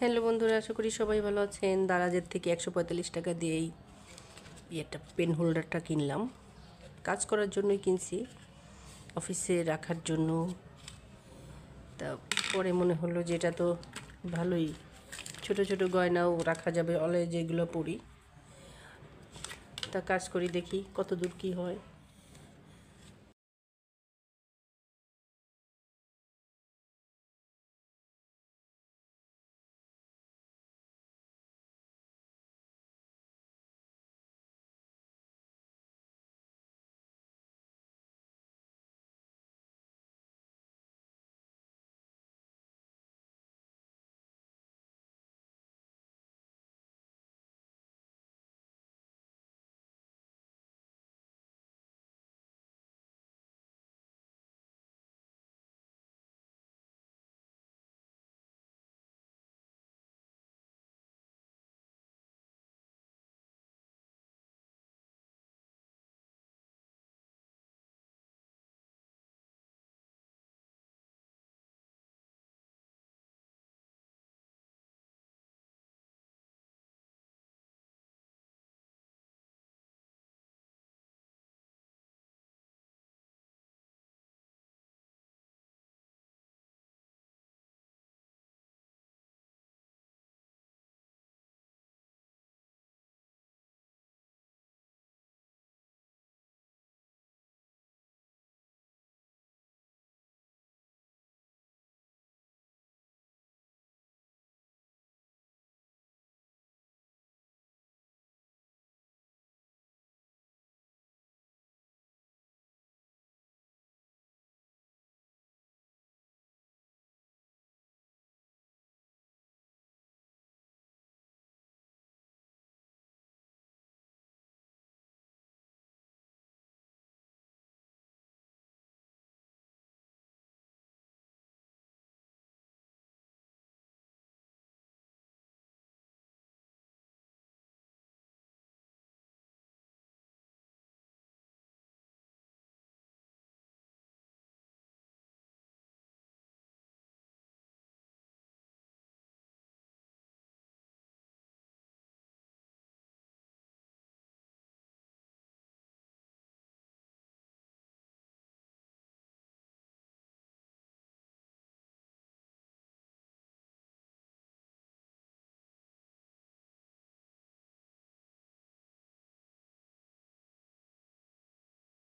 hello বন্ধুরা আশা করি সবাই ভালো আছেন দারাজের থেকে একশো পঁয়তাল্লিশ টাকা দিয়েই একটা পেন হোল্ডারটা কিনলাম কাজ করার জন্যই কিনছি অফিসে রাখার জন্য তারপরে মনে হলো যে এটা তো ভালোই ছোট ছোট গয়নাও রাখা যাবে অলে যেগুলো পরি তা কাজ করি দেখি কত দূর কী হয়